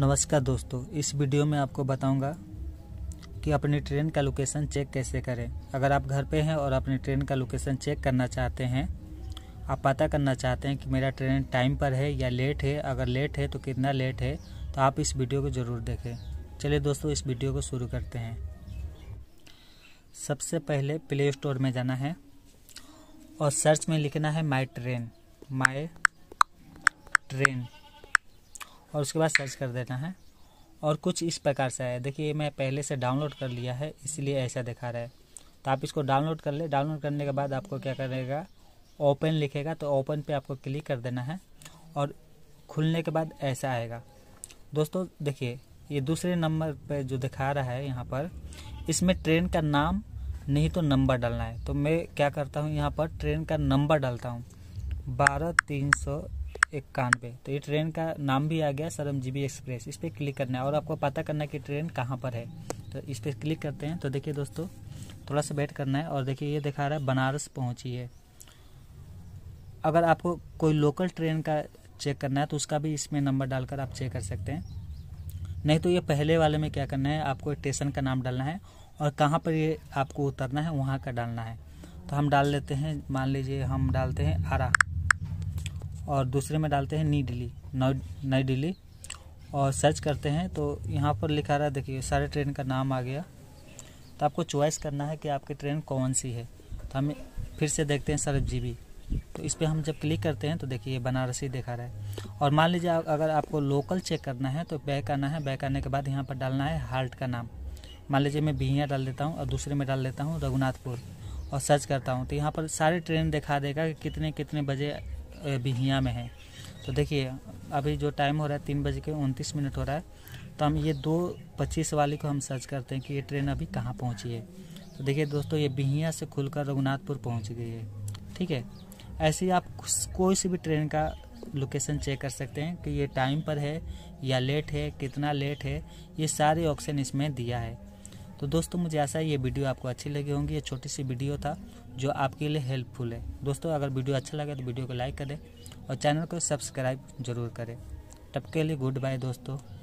नमस्कार दोस्तों इस वीडियो में आपको बताऊंगा कि अपनी ट्रेन का लोकेशन चेक कैसे करें अगर आप घर पे हैं और अपनी ट्रेन का लोकेशन चेक करना चाहते हैं आप पता करना चाहते हैं कि मेरा ट्रेन टाइम पर है या लेट है अगर लेट है तो कितना लेट है तो आप इस वीडियो को ज़रूर देखें चलिए दोस्तों इस वीडियो को शुरू करते हैं सबसे पहले प्ले स्टोर में जाना है और सर्च में लिखना है माई ट्रेन माई ट्रेन और उसके बाद सर्च कर देना है और कुछ इस प्रकार से है देखिए मैं पहले से डाउनलोड कर लिया है इसलिए ऐसा दिखा रहा है तो आप इसको डाउनलोड कर ले डाउनलोड करने के बाद आपको क्या करेगा ओपन लिखेगा तो ओपन पे आपको क्लिक कर देना है और खुलने के बाद ऐसा आएगा दोस्तों देखिए ये दूसरे नंबर पे जो दिखा रहा है यहाँ पर इसमें ट्रेन का नाम नहीं तो नंबर डालना है तो मैं क्या करता हूँ यहाँ पर ट्रेन का नंबर डालता हूँ बारह तीन सौ इक्यानवे तो ये ट्रेन का नाम भी आ गया सरमजीवी एक्सप्रेस इस पर क्लिक करना है और आपको पता करना है कि ट्रेन कहाँ पर है तो इस पर क्लिक करते हैं तो देखिए दोस्तों थोड़ा सा वेट करना है और देखिए ये दिखा रहा है बनारस पहुँची है अगर आपको कोई लोकल ट्रेन का चेक करना है तो उसका भी इसमें नंबर डालकर आप चेक कर सकते हैं नहीं तो ये पहले वाले में क्या करना है आपको स्टेशन का नाम डालना है और कहाँ पर ये आपको उतरना है वहाँ का डालना है तो हम डाल लेते हैं मान लीजिए हम डालते हैं आरा और दूसरे में डालते हैं नई दिल्ली नई दिल्ली और सर्च करते हैं तो यहाँ पर लिखा रहा है देखिए सारे ट्रेन का नाम आ गया तो आपको चॉइस करना है कि आपकी ट्रेन कौन सी है तो हम फिर से देखते हैं सरफ जी तो इस पर हम जब क्लिक करते हैं तो देखिए ये बनारसी दिखा रहा है और मान लीजिए अगर आपको लोकल चेक करना है तो बैक आना है बैक आने के बाद यहाँ पर डालना है हाल्ट का नाम मान लीजिए मैं बिहिया डाल देता हूँ और दूसरे में डाल देता हूँ रघुनाथपुर और सर्च करता हूँ तो यहाँ पर सारे ट्रेन दिखा देगा कि कितने कितने बजे बिहिया में है तो देखिए अभी जो टाइम हो रहा है तीन बज के उनतीस मिनट हो रहा है तो हम ये दो पच्चीस वाली को हम सर्च करते हैं कि ये ट्रेन अभी कहाँ पहुँची है तो देखिए दोस्तों ये बिहिया से खुलकर रघुनाथपुर पहुँच गई है ठीक है ऐसे ही आप कोई सी भी ट्रेन का लोकेशन चेक कर सकते हैं कि ये टाइम पर है या लेट है कितना लेट है ये सारे ऑप्शन इसमें दिया है तो दोस्तों मुझे ऐसा है ये वीडियो आपको अच्छी लगी होंगी ये छोटी सी वीडियो था जो आपके लिए हेल्पफुल है दोस्तों अगर वीडियो अच्छा लगे तो वीडियो को लाइक करें और चैनल को सब्सक्राइब जरूर करें तब के लिए गुड बाय दोस्तों